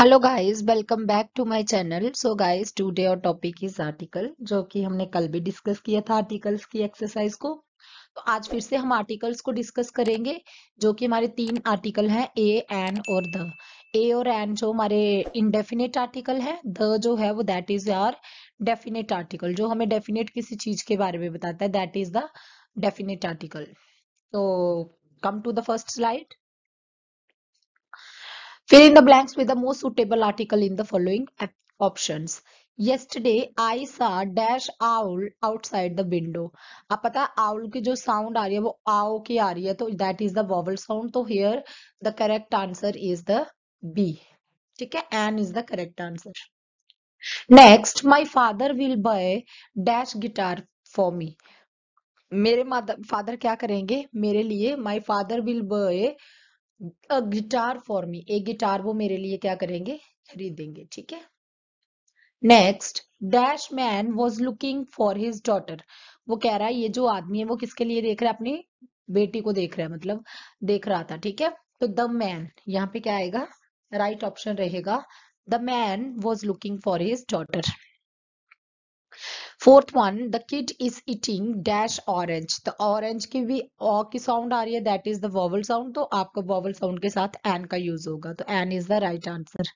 Hello guys welcome back to my channel so guys today our topic is article जो कि हमने कल भी डिस्कस किया था आर्टिकल्स की एक्सरसाइज को तो आज फिर से हम आर्टिकल्स को डिस्कस करेंगे जो कि हमारे तीन आर्टिकल हैं ए एन और द ए और एन जो हमारे इनडेफिनेट आर्टिकल है द जो है वो that is are definite article जो हमें डेफिनेट किसी चीज के बारे में बताता है that is the definite article तो come to the first slide Fill in the blanks with the most suitable article in the following options. Yesterday I saw dash owl outside the window. आप पता owl की जो sound आ रही है वो आओ की आ रही है तो that is the vowel sound. तो here the correct answer is the B. ठीक है an is the correct answer. Next, my father will buy dash guitar for me. मेरे माता फादर क्या करेंगे मेरे लिए my father will buy a guitar for me एक गिटार वो मेरे लिए क्या करेंगे खरीदेंगे ठीक है next dash man was looking for his daughter वो कह रहा है ये जो आदमी है वो किसके लिए देख रहा है अपनी बेटी को देख रहा है मतलब देख रहा था ठीक है तो द मैन यहाँ पे क्या आएगा राइट right ऑप्शन रहेगा the man was looking for his daughter fourth one the kid is eating dash orange तो ऑरेंज की भी ओ की साउंड आ रही है that is the vowel sound तो आपको वॉवल साउंड के साथ एन का यूज होगा तो an is the right answer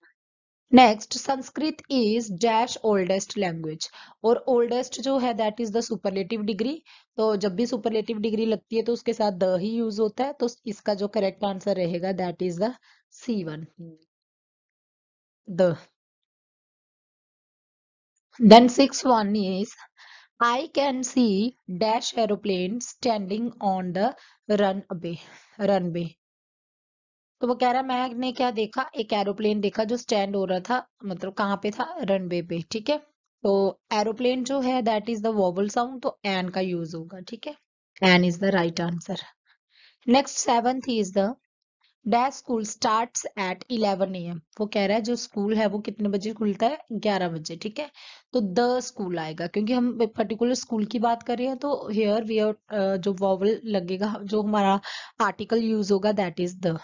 next Sanskrit is dash oldest language और ओल्डेस्ट जो है that is the superlative degree तो जब भी सुपरलेटिव डिग्री लगती है तो उसके साथ द ही यूज होता है तो इसका जो करेक्ट आंसर रहेगा that is the C one the Then sixth one is I can see dash aeroplane standing on the runway runway तो वो कह रहा है ने क्या देखा एक एरोप्लेन देखा जो स्टैंड हो रहा था मतलब कहाँ पे था रनवे पे ठीक है तो एरोप्लेन जो है that is the vowel sound तो एन का यूज होगा ठीक है an is the right answer next seventh is the dash school start at 11 AM वो कह रहा है जो स्कूल है वो कितने बजे खुलता है 11 बजे ठीक है तो द स्कूल आएगा क्योंकि हम पर्टिकुलर स्कूल की बात कर रहे हैं तो हेयर वी जो वॉवल लगेगा जो हमारा आर्टिकल यूज होगा that is the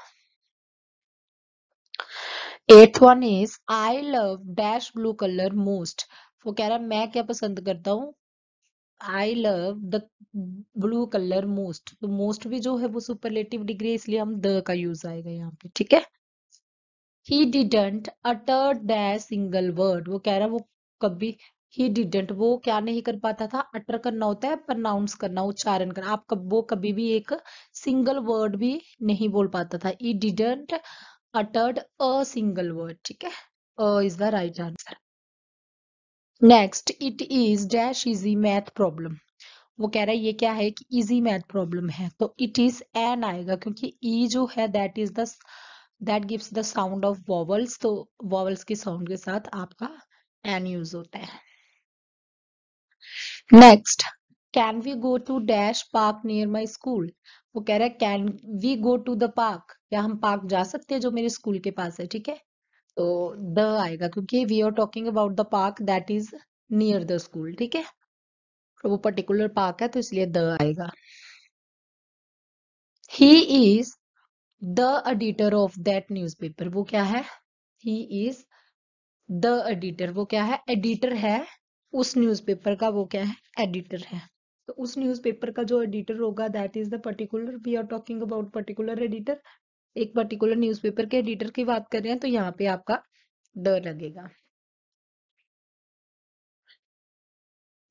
eighth one is I love dash blue colour most वो कह रहा है मैं क्या पसंद करता हूँ I love the blue colour most तो मोस्ट भी जो है वो सुपरलेटिव डिग्री इसलिए हम द का यूज आएगा यहाँ पे ठीक है He didn't utter the single word. वो कह रहा वो कभी he didn't वो क्या नहीं कर पाता था अटर करना होता है प्रनाउंस करना उच्चारण करना आप कब वो कभी भी एक सिंगल वर्ड भी नहीं बोल पाता था he didn't uttered a single word ठीक है a is the right answer next it is dash easy math problem वो कह रहा है ये क्या है कि इजी मैथ प्रॉब्लम है तो इट इज एन आएगा क्योंकि ई e जो है that is that gives the sound of vowels तो वॉवल्स के साउंड के साथ आपका एन यूज होता है next can we go to dash park near my school वो कह रहा है can we go to the park क्या हम पार्क जा सकते हैं जो मेरे स्कूल के पास है ठीक है तो द आएगा क्योंकि we are talking about the park that is near the school ठीक है तो वो पर्टिकुलर पार्क है तो इसलिए द आएगा he is the editor of that paper वो क्या है ही इज द एडिटर वो क्या है एडिटर है उस न्यूज पेपर का वो क्या है एडिटर है तो उस न्यूज पेपर का जो एडिटर होगा that is the particular we are talking about particular editor एक पर्टिकुलर न्यूज़पेपर के एडिटर की बात कर रहे हैं तो यहाँ पे आपका ड लगेगा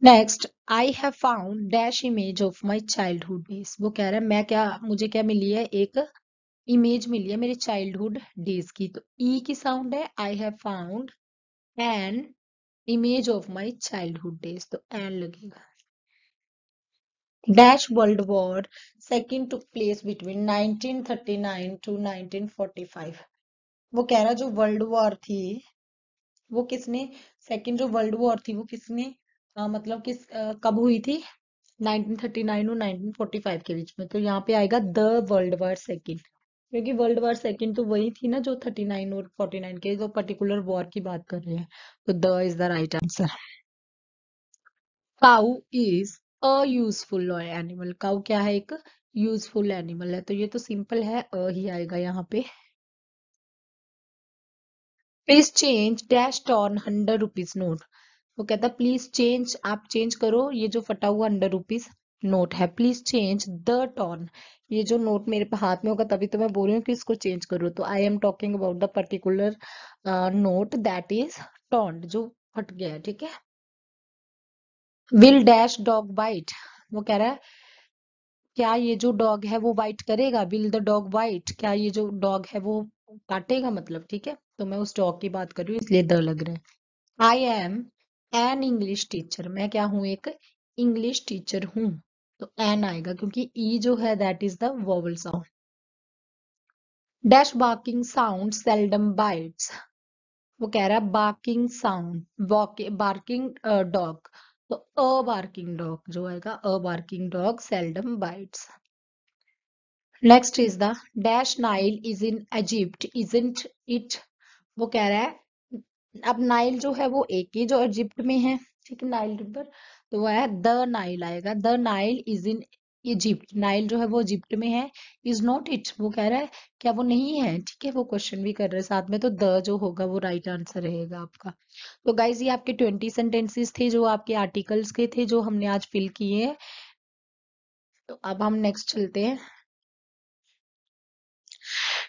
next I have found dash image of my childhood days वो कह रहा है मैं क्या मुझे क्या मिली है एक इमेज मिली है मेरे चाइल्डहुड डेज की तो ई e की साउंड है I have found an image of my childhood days तो एन लगेगा Dash World War second took place between 1939 to 1945. वो कह रहा जो वर्ल्ड वॉर थी वो किसने सेकंड जो वर्ल्ड वॉर थी वो किसने आ, मतलब किस आ, कब हुई थी 1939 और 1945 के बीच में तो यहाँ पे आएगा द वर्ल्ड वॉर सेकेंड क्योंकि वर्ल्ड वॉर सेकेंड तो वही थी ना जो 39 और 49 के जो पर्टिकुलर वॉर की बात कर रहे हैं तो the is the right answer cow is a useful animal cow क्या है एक यूजफुल एनिमल है तो ये तो सिंपल है अ ही आएगा यहाँ पे please change dash torn hundred rupees note वो कहता है प्लीज चेंज आप चेंज करो ये जो फटा हुआ हंड्रेड रुपीज नोट है प्लीज चेंज द टॉन ये जो नोट मेरे हाथ में होगा तभी तो मैं बोल रही हूँ कि इसको चेंज करो तो I am talking about the particular note that is torned जो फट गया है ठीक है विल डैश डॉग बाइट वो कह रहा है क्या ये जो डॉग है वो बाइट करेगा विल द डॉग बाइट क्या ये जो डॉग है वो काटेगा मतलब ठीक है तो मैं उस डॉग की बात कर रही हूँ इसलिए द लग रहा है I am an English teacher मैं क्या हूँ एक इंग्लिश टीचर हूँ तो एन आएगा क्योंकि ई e जो है that is the vowel sound dash barking sound seldom bites वो कह रहा है बाकिंग साउंड बार्किंग डॉग तो अ बार्किंग डॉग जो आएगा a barking dog seldom bites next is the dash Nile is in Egypt is in it वो कह रहा है अब नाइल जो है वो एक ही जो इजिप्ट में है ठीक है नाइल रिवर तो वह है द नाइल आएगा the Nile is in Egypt Nile जो है वो इजिप्ट में है इज नॉट इट वो कह रहा है क्या वो नहीं है ठीक है वो क्वेश्चन भी कर रहे हैं साथ में तो द जो होगा वो राइट आंसर रहेगा आपका तो गाइज ये आपके ट्वेंटी सेंटेंसेस थे जो आपके आर्टिकल्स के थे जो हमने आज फिल किए हैं तो अब हम नेक्स्ट चलते हैं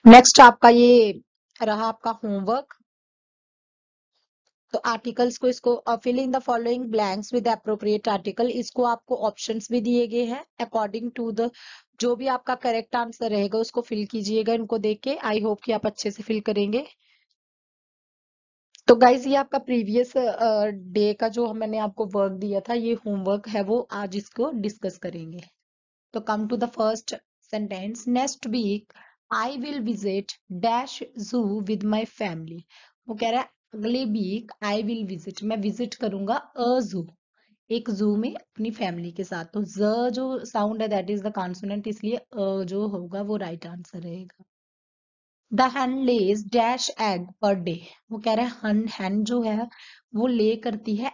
नेक्स्ट आपका ये रहा आपका होमवर्क तो आर्टिकल्स को इसको fill in the following blanks with appropriate article इसको आपको ऑप्शंस भी दिए गए हैं अकॉर्डिंग टू द जो भी आपका करेक्ट आंसर रहेगा उसको फिल कीजिएगा इनको देख के आई होप कि आप अच्छे से फिल करेंगे तो गाइज ये आपका प्रीवियस डे uh, का जो मैंने आपको वर्क दिया था ये होमवर्क है वो आज इसको डिस्कस करेंगे तो come to the first sentence next week I will visit dash zoo with my family वो कह रहा है अगले वीक आई विल विजिट मैं विजिट करूंगा अ जू एक जू में अपनी फैमिली के साथ तो ज जो साउंड है दैट इज द कॉन्सोनेंट इसलिए अ जो होगा वो राइट आंसर रहेगा the hen lays dash egg per day वो कह रहे हैं हन हैन जो है वो ले करती है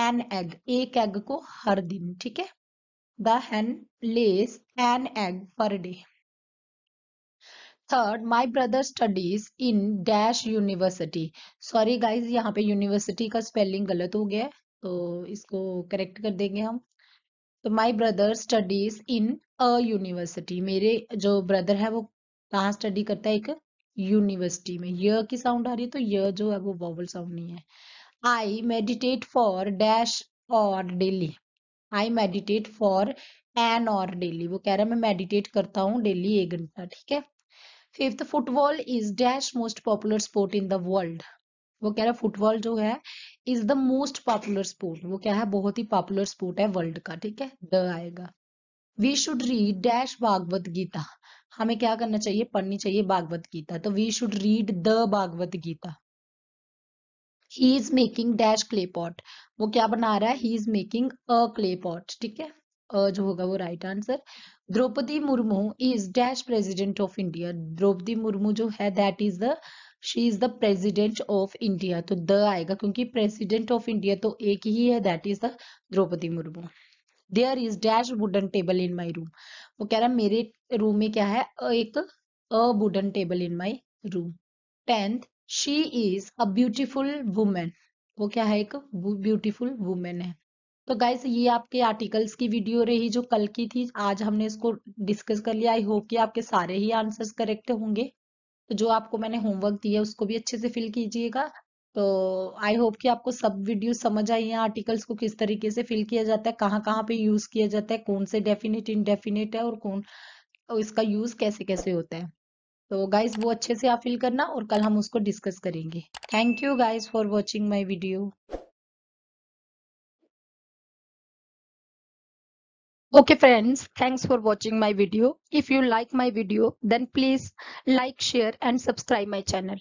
एन एग एक एग को हर दिन ठीक है the hen lays an egg per day third my brother studies in dash university sorry guys यहाँ पे यूनिवर्सिटी का स्पेलिंग गलत हो गया तो इसको करेक्ट कर देंगे हम तो my brother studies in a university मेरे जो ब्रदर है वो कहाँ स्टडी करता है एक यूनिवर्सिटी में य की साउंड आ रही है तो य जो है वो बॉबल साउंड नहीं है I meditate for dash hour daily I meditate for an hour daily वो कह रहा है मैं मेडिटेट करता हूँ डेली एक घंटा ठीक है fifth football is dash most popular sport in the world वो कह रहा है फुटबॉल जो है is the most popular sport वो क्या है बहुत ही पॉपुलर स्पोर्ट है वर्ल्ड का ठीक है द आएगा we should read dash Bhagavad Gita हमें क्या करना चाहिए पढ़नी चाहिए भागवत गीता तो we should read the Bhagavad Gita he is making dash clay pot वो क्या बना रहा है he is making a clay pot ठीक है अ जो होगा वो right answer Droupadi Murmu is dash president of India Droupadi Murmu जो है that is the she is the president of India तो द आएगा क्योंकि प्रेसिडेंट ऑफ इंडिया तो एक ही है that is the Droupadi Murmu there is dash wooden table in my room वो कह रहा मेरे रूम में क्या है एक a wooden table in my room tenth she is a beautiful women वो क्या है एक ब्यूटिफुल वुमेन है तो गाइज ये आपके आर्टिकल्स की वीडियो रही जो कल की थी आज हमने इसको डिस्कस कर लिया आई होप कि आपके सारे ही आंसर्स करेक्ट होंगे तो जो आपको मैंने होमवर्क दिया उसको भी अच्छे से फिल कीजिएगा तो आई होप कि आपको सब वीडियो समझ आई है आर्टिकल्स को किस तरीके से फिल किया जाता है कहाँ कहाँ पे यूज किया जाता है कौन से डेफिनेट इनडेफिनेट है और कौन इसका यूज कैसे कैसे होता है तो गाइज वो अच्छे से आप फिल करना और कल हम उसको डिस्कस करेंगे thank you guys for watching my video Okay friends, thanks for watching my video. If you like my video, then please like, share and subscribe my channel.